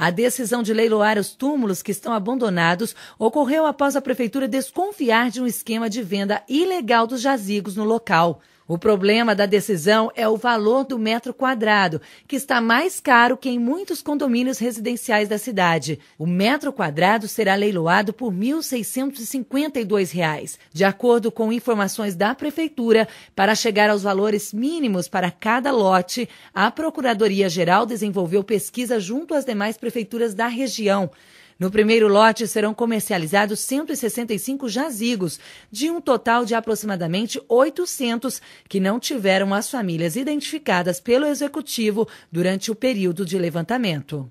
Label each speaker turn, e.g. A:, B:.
A: A decisão de leiloar os túmulos que estão abandonados ocorreu após a prefeitura desconfiar de um esquema de venda ilegal dos jazigos no local. O problema da decisão é o valor do metro quadrado, que está mais caro que em muitos condomínios residenciais da cidade. O metro quadrado será leiloado por R$ 1.652, de acordo com informações da Prefeitura, para chegar aos valores mínimos para cada lote. A Procuradoria-Geral desenvolveu pesquisa junto às demais prefeituras da região. No primeiro lote serão comercializados 165 jazigos, de um total de aproximadamente 800 que não tiveram as famílias identificadas pelo executivo durante o período de levantamento.